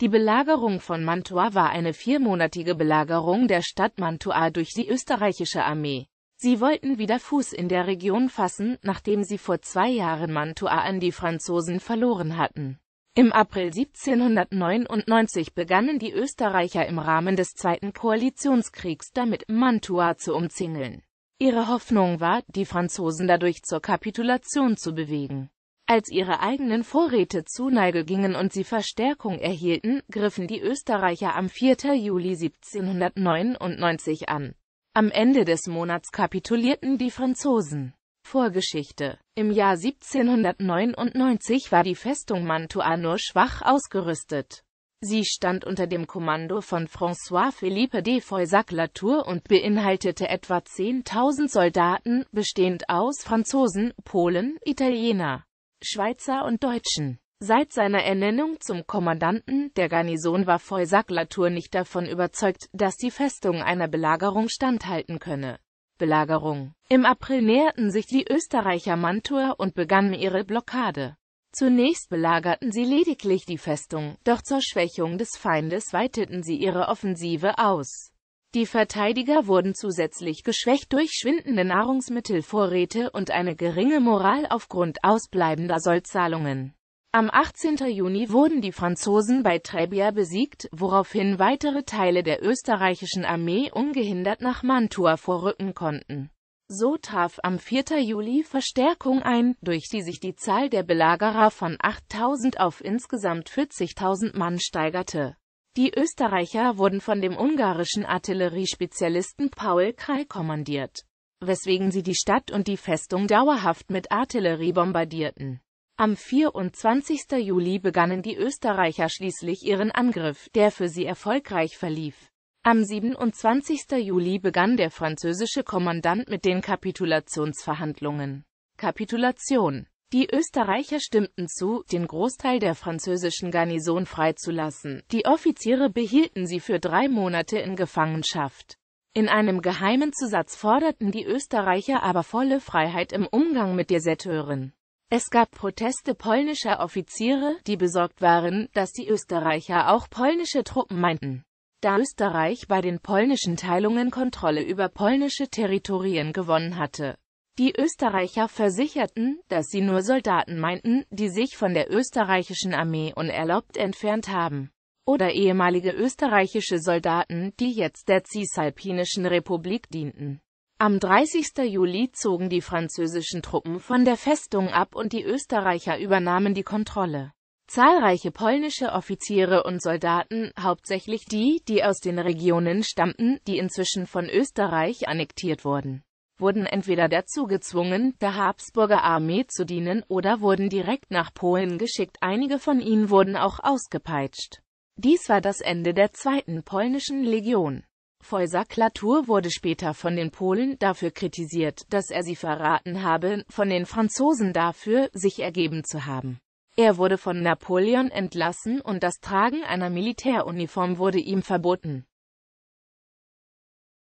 Die Belagerung von Mantua war eine viermonatige Belagerung der Stadt Mantua durch die österreichische Armee. Sie wollten wieder Fuß in der Region fassen, nachdem sie vor zwei Jahren Mantua an die Franzosen verloren hatten. Im April 1799 begannen die Österreicher im Rahmen des Zweiten Koalitionskriegs damit, Mantua zu umzingeln. Ihre Hoffnung war, die Franzosen dadurch zur Kapitulation zu bewegen. Als ihre eigenen Vorräte zu Neige gingen und sie Verstärkung erhielten, griffen die Österreicher am 4. Juli 1799 an. Am Ende des Monats kapitulierten die Franzosen. Vorgeschichte Im Jahr 1799 war die Festung Mantua nur schwach ausgerüstet. Sie stand unter dem Kommando von François-Philippe de foysac latour und beinhaltete etwa 10.000 Soldaten, bestehend aus Franzosen, Polen, Italiener, Schweizer und Deutschen. Seit seiner Ernennung zum Kommandanten der Garnison war Foysack Latour nicht davon überzeugt, dass die Festung einer Belagerung standhalten könne. Belagerung. Im April näherten sich die Österreicher Mantua und begannen ihre Blockade. Zunächst belagerten sie lediglich die Festung, doch zur Schwächung des Feindes weiteten sie ihre Offensive aus. Die Verteidiger wurden zusätzlich geschwächt durch schwindende Nahrungsmittelvorräte und eine geringe Moral aufgrund ausbleibender Sollzahlungen. Am 18. Juni wurden die Franzosen bei Trebia besiegt, woraufhin weitere Teile der österreichischen Armee ungehindert nach Mantua vorrücken konnten. So traf am 4. Juli Verstärkung ein, durch die sich die Zahl der Belagerer von 8.000 auf insgesamt 40.000 Mann steigerte. Die Österreicher wurden von dem ungarischen Artilleriespezialisten Paul Kai kommandiert, weswegen sie die Stadt und die Festung dauerhaft mit Artillerie bombardierten. Am 24. Juli begannen die Österreicher schließlich ihren Angriff, der für sie erfolgreich verlief. Am 27. Juli begann der französische Kommandant mit den Kapitulationsverhandlungen. Kapitulation die Österreicher stimmten zu, den Großteil der französischen Garnison freizulassen. Die Offiziere behielten sie für drei Monate in Gefangenschaft. In einem geheimen Zusatz forderten die Österreicher aber volle Freiheit im Umgang mit Deserteuren. Es gab Proteste polnischer Offiziere, die besorgt waren, dass die Österreicher auch polnische Truppen meinten. Da Österreich bei den polnischen Teilungen Kontrolle über polnische Territorien gewonnen hatte, die Österreicher versicherten, dass sie nur Soldaten meinten, die sich von der österreichischen Armee unerlaubt entfernt haben. Oder ehemalige österreichische Soldaten, die jetzt der Cisalpinischen Republik dienten. Am 30. Juli zogen die französischen Truppen von der Festung ab und die Österreicher übernahmen die Kontrolle. Zahlreiche polnische Offiziere und Soldaten, hauptsächlich die, die aus den Regionen stammten, die inzwischen von Österreich annektiert wurden, wurden entweder dazu gezwungen, der Habsburger Armee zu dienen oder wurden direkt nach Polen geschickt, einige von ihnen wurden auch ausgepeitscht. Dies war das Ende der zweiten polnischen Legion. Feusa Klatur wurde später von den Polen dafür kritisiert, dass er sie verraten habe, von den Franzosen dafür, sich ergeben zu haben. Er wurde von Napoleon entlassen und das Tragen einer Militäruniform wurde ihm verboten.